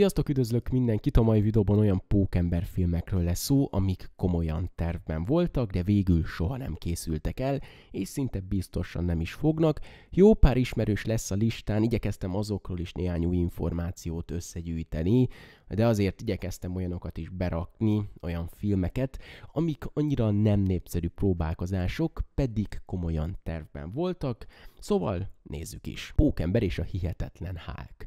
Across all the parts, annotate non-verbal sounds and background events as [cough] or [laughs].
Sziasztok, üdvözlök mindenkit! A mai videóban olyan pókember filmekről lesz szó, amik komolyan tervben voltak, de végül soha nem készültek el, és szinte biztosan nem is fognak. Jó pár ismerős lesz a listán, igyekeztem azokról is néhány új információt összegyűjteni, de azért igyekeztem olyanokat is berakni, olyan filmeket, amik annyira nem népszerű próbálkozások, pedig komolyan tervben voltak, szóval nézzük is. Pókember és a hihetetlen Hulk.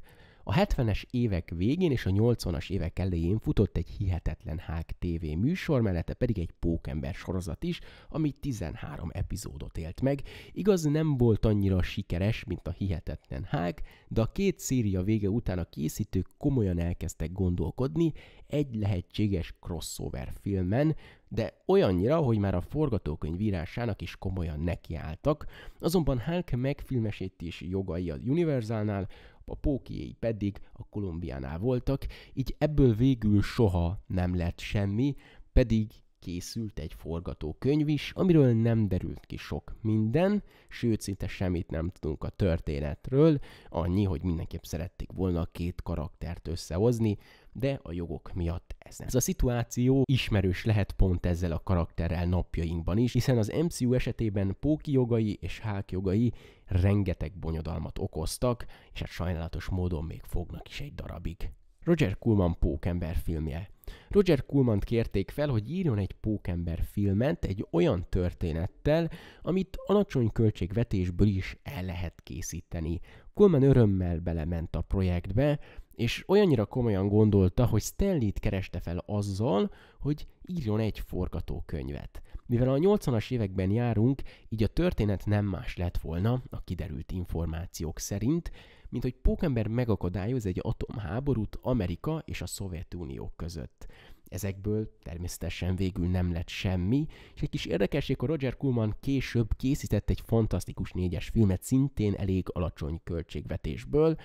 A 70-es évek végén és a 80-as évek elején futott egy hihetetlen Hulk TV műsor, mellette pedig egy pókember sorozat is, ami 13 epizódot élt meg. Igaz, nem volt annyira sikeres, mint a hihetetlen Hulk, de a két széria vége után a készítők komolyan elkezdtek gondolkodni egy lehetséges crossover filmen, de olyannyira, hogy már a forgatókönyv írásának is komolyan nekiálltak, azonban Hulk megfilmesítési jogai a Universalnál, a pókiéi pedig a Kolumbiánál voltak, így ebből végül soha nem lett semmi, pedig készült egy forgatókönyv is, amiről nem derült ki sok minden, sőt szinte semmit nem tudunk a történetről, annyi, hogy mindenképp szerették volna a két karaktert összehozni, de a jogok miatt ez nem. Ez a szituáció ismerős lehet pont ezzel a karakterrel napjainkban is, hiszen az MCU esetében Póki jogai és hák jogai rengeteg bonyodalmat okoztak, és hát sajnálatos módon még fognak is egy darabig. Roger Kulman pókember filmje. Roger kulman kérték fel, hogy írjon egy pókember filmet egy olyan történettel, amit alacsony költségvetésből is el lehet készíteni. Kulman örömmel belement a projektbe, és olyannyira komolyan gondolta, hogy Stanley-t kereste fel azzal, hogy írjon egy forgatókönyvet. Mivel a 80-as években járunk, így a történet nem más lett volna, a kiderült információk szerint, mint hogy Pókember megakadályoz egy atomháborút Amerika és a Szovjetunió között. Ezekből természetesen végül nem lett semmi, és egy kis érdekesség, hogy Roger Kuhlman később készített egy fantasztikus négyes filmet szintén elég alacsony költségvetésből,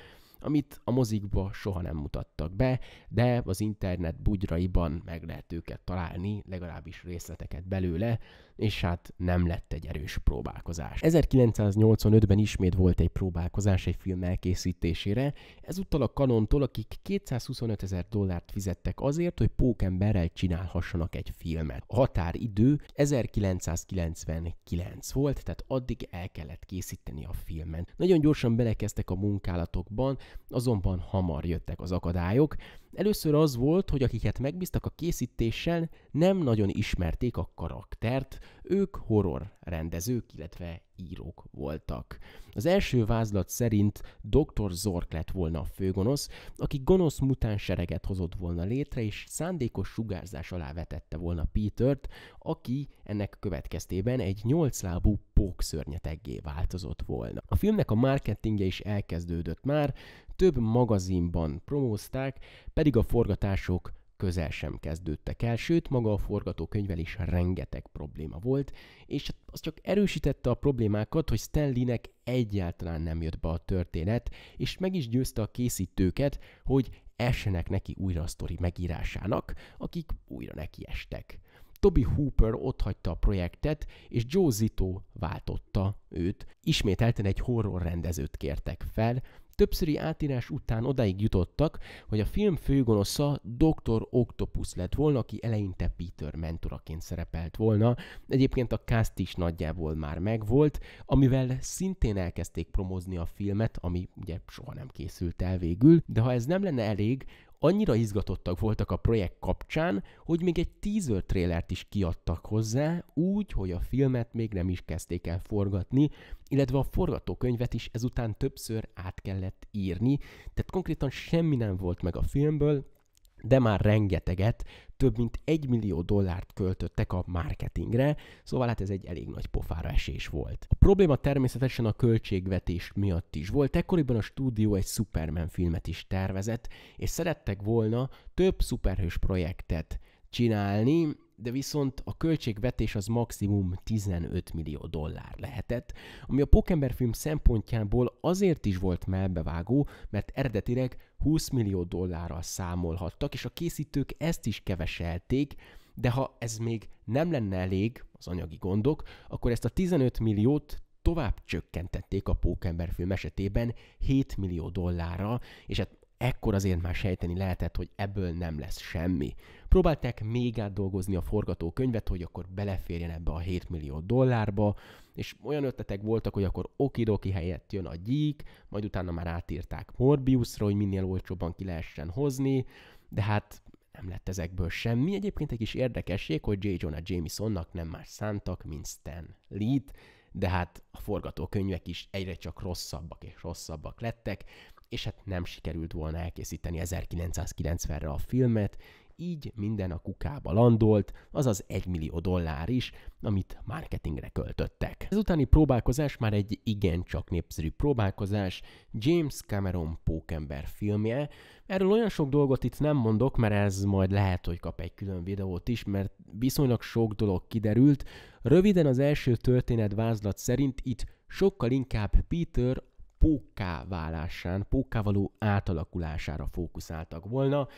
amit a mozikba soha nem mutattak be, de az internet bugyraiban meg lehet őket találni, legalábbis részleteket belőle, és hát nem lett egy erős próbálkozás. 1985-ben ismét volt egy próbálkozás egy film elkészítésére, ezúttal a Kanontól, akik 225 ezer dollárt fizettek azért, hogy pókemberrel csinálhassanak egy filmet. A határidő 1999 volt, tehát addig el kellett készíteni a filmen. Nagyon gyorsan belekezdtek a munkálatokban, azonban hamar jöttek az akadályok, Először az volt, hogy akiket megbíztak a készítéssel, nem nagyon ismerték a karaktert, ők horror rendezők, illetve írók voltak. Az első vázlat szerint Dr. Zork lett volna a főgonosz, aki gonosz mutánsereget hozott volna létre, és szándékos sugárzás alá vetette volna Petert, aki ennek következtében egy nyolclábú pókszörnyeteggé változott volna. A filmnek a marketingje is elkezdődött már, több magazinban promózták, pedig a forgatások közel sem kezdődtek el, sőt, maga a forgatókönyvvel is rengeteg probléma volt, és hát az csak erősítette a problémákat, hogy Stanleynek egyáltalán nem jött be a történet, és meg is győzte a készítőket, hogy essenek neki újra a sztori megírásának, akik újra nekiestek. Toby Hooper otthagyta a projektet, és Joe Zito váltotta őt. Ismételten egy horror rendezőt kértek fel, Többszöri átírás után odáig jutottak, hogy a film főgonosza Dr. Octopus lett volna, aki eleinte Peter mentoraként szerepelt volna. Egyébként a cast is nagyjából már megvolt, amivel szintén elkezdték promozni a filmet, ami ugye soha nem készült el végül, de ha ez nem lenne elég, Annyira izgatottak voltak a projekt kapcsán, hogy még egy teaser trailert is kiadtak hozzá, úgy, hogy a filmet még nem is kezdték el forgatni, illetve a forgatókönyvet is ezután többször át kellett írni, tehát konkrétan semmi nem volt meg a filmből, de már rengeteget több mint 1 millió dollárt költöttek a marketingre, szóval hát ez egy elég nagy pofára esés volt. A probléma természetesen a költségvetés miatt is volt, ekkoriban a stúdió egy Superman filmet is tervezett, és szerettek volna több szuperhős projektet csinálni, de viszont a költségvetés az maximum 15 millió dollár lehetett, ami a Pokémon film szempontjából azért is volt melbevágó, mert eredetileg 20 millió dollárral számolhattak, és a készítők ezt is keveselték, de ha ez még nem lenne elég, az anyagi gondok, akkor ezt a 15 milliót tovább csökkentették a Pókember film esetében 7 millió dollárra, és hát ekkor azért már sejteni lehetett, hogy ebből nem lesz semmi. Próbálták még átdolgozni a forgatókönyvet, hogy akkor beleférjen ebbe a 7 millió dollárba, és olyan ötletek voltak, hogy akkor okidoki helyett jön a gyík, majd utána már átírták Morbiusra, hogy minél olcsóbban ki lehessen hozni, de hát nem lett ezekből semmi. Egyébként egy kis érdekesség, hogy J. Jonah Jamesonnak nem más szántak, mint Stan lee de hát a forgatókönyvek is egyre csak rosszabbak és rosszabbak lettek, és hát nem sikerült volna elkészíteni 1990-re a filmet, így minden a kukába landolt, azaz 1 millió dollár is, amit marketingre költöttek. Ez utáni próbálkozás már egy igencsak népszerű próbálkozás, James Cameron Pókember filmje. Erről olyan sok dolgot itt nem mondok, mert ez majd lehet, hogy kap egy külön videót is, mert viszonylag sok dolog kiderült. Röviden az első történet vázlat szerint itt sokkal inkább Peter póká válásán, póká való átalakulására fókuszáltak volna,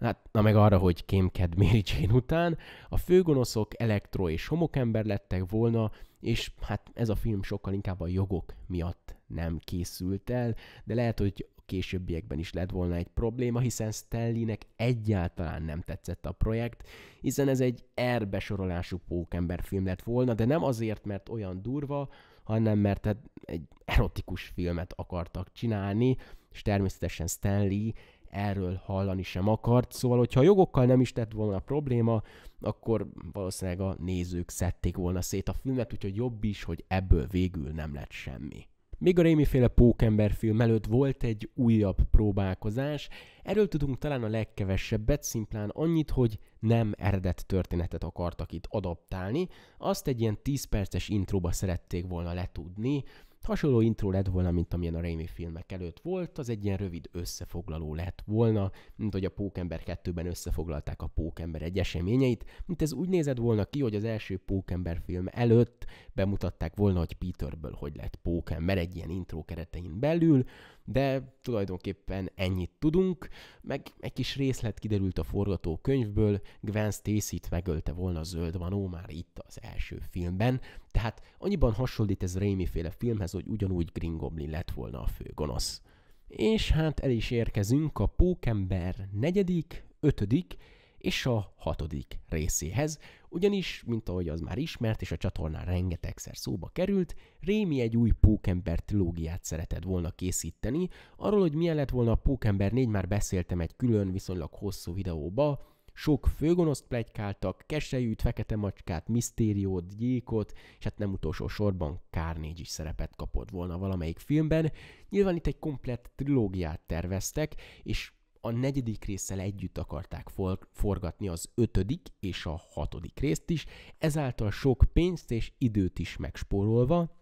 hát, na meg arra, hogy kémked Mary Jane után, a főgonoszok elektro és homokember lettek volna, és hát ez a film sokkal inkább a jogok miatt nem készült el, de lehet, hogy későbbiekben is lett volna egy probléma, hiszen Stellinek egyáltalán nem tetszett a projekt, hiszen ez egy erbesorolású pókember film lett volna, de nem azért, mert olyan durva, hanem mert hát egy erotikus filmet akartak csinálni, és természetesen Stanley erről hallani sem akart, szóval hogyha a jogokkal nem is tett volna a probléma, akkor valószínűleg a nézők szedték volna szét a filmet, úgyhogy jobb is, hogy ebből végül nem lett semmi. Még a rémiféle pókember film előtt volt egy újabb próbálkozás, erről tudunk talán a legkevesebbet, szimplán annyit, hogy nem eredet történetet akartak itt adaptálni, azt egy ilyen 10 perces intróba szerették volna letudni, Hasonló intro lett volna, mint amilyen a Raimi filmek előtt volt, az egy ilyen rövid összefoglaló lett volna, mint hogy a Pókember 2-ben összefoglalták a Pókember egy eseményeit, mint ez úgy nézett volna ki, hogy az első Pókember film előtt bemutatták volna, hogy Peterből hogy lett Pókember egy ilyen intro keretein belül, de tulajdonképpen ennyit tudunk, meg egy kis részlet kiderült a forgatókönyvből, Gwen Stacy-t megölte volna a zöld manó már itt az első filmben, tehát annyiban hasonlít ez Raimi féle filmhez, hogy ugyanúgy Green Goblin lett volna a fő gonosz. És hát el is érkezünk a Pókember negyedik, ötödik és a hatodik részéhez, ugyanis, mint ahogy az már ismert és a csatornán rengetegszer szóba került, Rémi egy új Pókember trilógiát szeretett volna készíteni, arról, hogy milyen lett volna a Pókember 4 már beszéltem egy külön, viszonylag hosszú videóba, sok főgonoszt plegykáltak, keselyűt, fekete macskát, misztériót, gyíkot, és hát nem utolsó sorban Carnage is szerepet kapott volna valamelyik filmben. Nyilván itt egy komplett trilógiát terveztek, és a negyedik résszel együtt akarták for- forgatni az ötödik és a hatodik részt is, ezáltal sok pénzt és időt is megspórolva,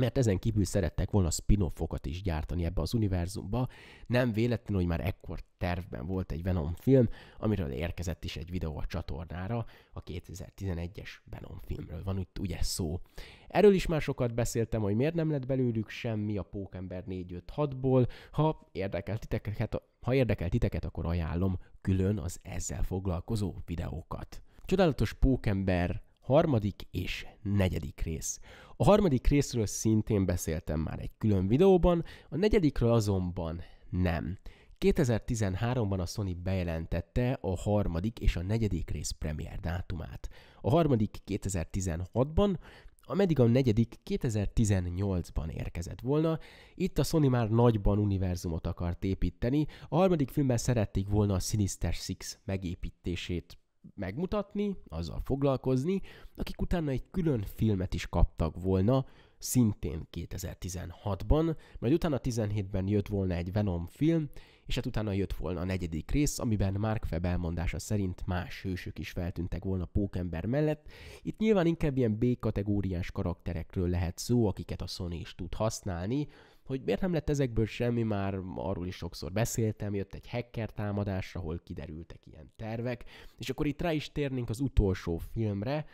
mert ezen kívül szerettek volna spin-offokat is gyártani ebbe az univerzumba. Nem véletlenül, hogy már ekkor tervben volt egy Venom film, amiről érkezett is egy videó a csatornára, a 2011-es Venom filmről van itt ugye szó. Erről is már sokat beszéltem, hogy miért nem lett belőlük semmi a Pókember 456-ból. Ha érdekel titeket, ha érdekel titeket, akkor ajánlom külön az ezzel foglalkozó videókat. Csodálatos Pókember Harmadik és negyedik rész. A harmadik részről szintén beszéltem már egy külön videóban, a negyedikről azonban nem. 2013-ban a Sony bejelentette a harmadik és a negyedik rész premier dátumát. A harmadik 2016-ban, ameddig a negyedik 2018-ban érkezett volna. Itt a Sony már nagyban univerzumot akart építeni, a harmadik filmben szerették volna a Sinister Six megépítését megmutatni, azzal foglalkozni, akik utána egy külön filmet is kaptak volna, szintén 2016-ban, majd utána 17-ben jött volna egy Venom film, és hát utána jött volna a negyedik rész, amiben Mark Febb elmondása szerint más hősök is feltűntek volna Pókember mellett. Itt nyilván inkább ilyen B-kategóriás karakterekről lehet szó, akiket a Sony is tud használni, hogy miért nem lett ezekből semmi, már arról is sokszor beszéltem, jött egy hacker támadás, ahol kiderültek ilyen tervek, és akkor itt rá is térnénk az utolsó filmre,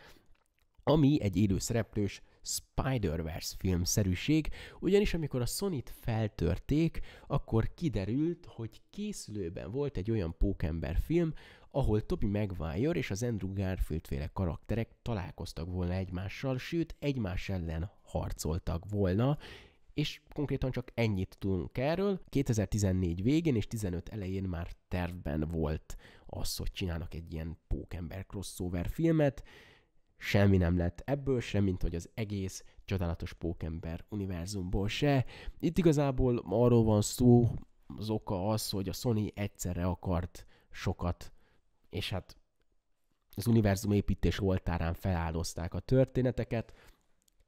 ami egy élőszereplős Spider-Verse filmszerűség, ugyanis amikor a sony feltörték, akkor kiderült, hogy készülőben volt egy olyan pókember film, ahol Toby Maguire és az Andrew Garfield féle karakterek találkoztak volna egymással, sőt egymás ellen harcoltak volna, és konkrétan csak ennyit tudunk erről. 2014 végén és 15 elején már tervben volt az, hogy csinálnak egy ilyen pókember crossover filmet, semmi nem lett ebből sem, mint hogy az egész csodálatos pókember univerzumból se. Itt igazából arról van szó, az oka az, hogy a Sony egyszerre akart sokat, és hát az univerzum építés oltárán feláldozták a történeteket,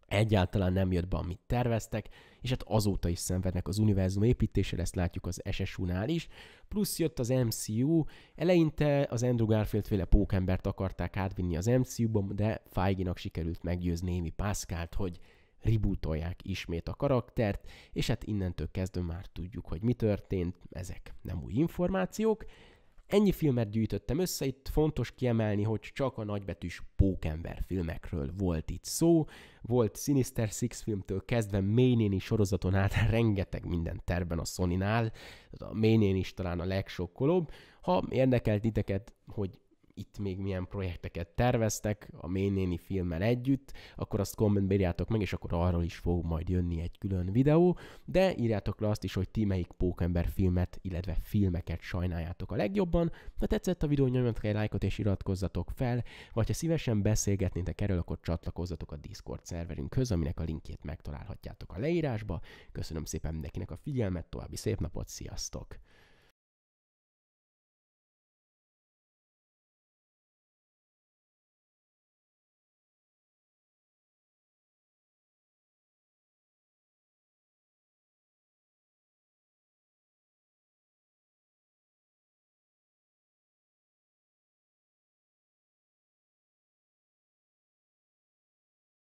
egyáltalán nem jött be, amit terveztek, és hát azóta is szenvednek az univerzum építésére, ezt látjuk az SSU-nál is. Plusz jött az MCU, eleinte az Andrew Garfield féle pókembert akarták átvinni az MCU-ba, de Feige-nak sikerült meggyőzni Némi Pászkált, hogy rebootolják ismét a karaktert, és hát innentől kezdve már tudjuk, hogy mi történt, ezek nem új információk, Ennyi filmet gyűjtöttem össze, itt fontos kiemelni, hogy csak a nagybetűs pókember filmekről volt itt szó, volt Sinister Six filmtől kezdve Ménéni sorozaton át [laughs] rengeteg minden terben a Sony-nál, a Ménén is talán a legsokkolóbb. Ha érdekelt titeket, hogy itt még milyen projekteket terveztek a Ménéni filmmel együtt, akkor azt kommentbe írjátok meg, és akkor arról is fog majd jönni egy külön videó, de írjátok le azt is, hogy ti melyik pókember filmet, illetve filmeket sajnáljátok a legjobban. Ha tetszett a videó, nyomjatok egy lájkot és iratkozzatok fel, vagy ha szívesen beszélgetnétek erről, akkor csatlakozzatok a Discord szerverünkhöz, aminek a linkjét megtalálhatjátok a leírásba. Köszönöm szépen mindenkinek a figyelmet, további szép napot, sziasztok!